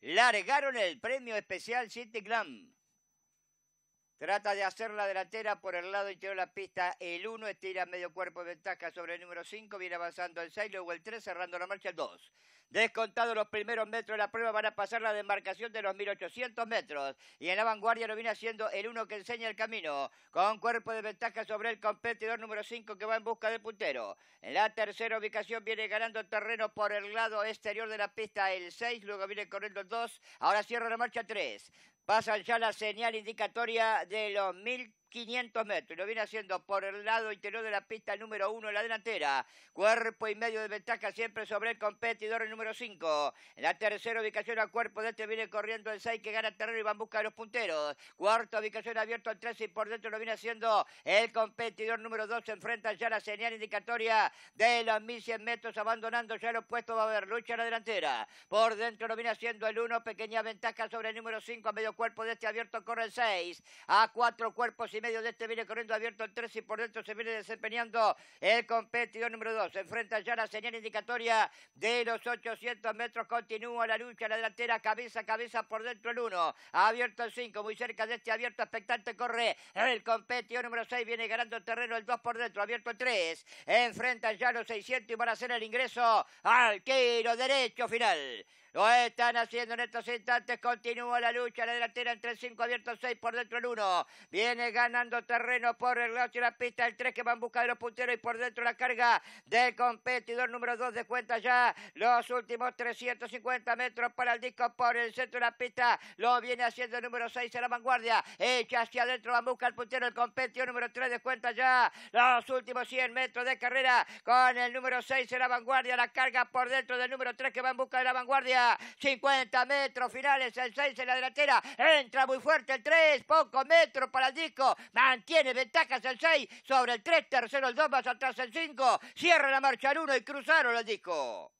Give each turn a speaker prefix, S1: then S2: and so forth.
S1: largaron el premio especial City Glam Trata de hacer la delantera por el lado interior de la pista. El 1 estira medio cuerpo de ventaja sobre el número 5. Viene avanzando el 6, luego el 3, cerrando la marcha el 2. Descontados los primeros metros de la prueba, van a pasar la demarcación de los 1800 metros. Y en la vanguardia lo viene haciendo el 1 que enseña el camino. Con cuerpo de ventaja sobre el competidor número 5 que va en busca del puntero. En la tercera ubicación viene ganando terreno por el lado exterior de la pista el 6. Luego viene corriendo el 2. Ahora cierra la marcha 3. Pasa ya la señal indicatoria de los mil 500 metros lo viene haciendo por el lado interior de la pista número 1 en la delantera. Cuerpo y medio de ventaja siempre sobre el competidor número 5. En la tercera ubicación a cuerpo de este viene corriendo el 6 que gana terreno y va a buscar los punteros. cuarto ubicación abierto al 13 y por dentro lo viene haciendo el competidor número 2. Se enfrenta ya la señal indicatoria de los 1100 metros abandonando ya los puestos. Va a haber lucha en la delantera. Por dentro lo viene haciendo el 1. Pequeña ventaja sobre el número 5 a medio cuerpo de este abierto corre el 6. A cuatro cuerpos y y medio de este viene corriendo abierto el 3 y por dentro se viene desempeñando el competidor número 2. enfrenta ya la señal indicatoria de los 800 metros. Continúa la lucha, la delantera, cabeza, cabeza por dentro el 1. Abierto el 5, muy cerca de este abierto expectante corre el competidor número 6. Viene ganando terreno el 2 por dentro, abierto el 3. Enfrenta ya los 600 y van a hacer el ingreso al tiro derecho final. Lo están haciendo en estos instantes. Continúa la lucha. La delantera entre el 5 abierto, 6 por dentro el 1. Viene ganando terreno por el lado de la pista. El 3 que va en busca de los punteros y por dentro la carga del competidor número 2 de cuenta ya. Los últimos 350 metros para el disco por el centro de la pista. Lo viene haciendo el número 6 en la vanguardia. Echa hacia adentro. la busca el puntero. El competidor número 3 de cuenta ya. Los últimos 100 metros de carrera con el número 6 en la vanguardia. La carga por dentro del número 3 que va en busca de la vanguardia. 50 metros finales, el 6 en la delantera, entra muy fuerte el 3, poco metro para el disco, mantiene ventajas el 6 sobre el 3, tercero el 2, más atrás el 5, cierra la marcha el 1 y cruzaron el disco.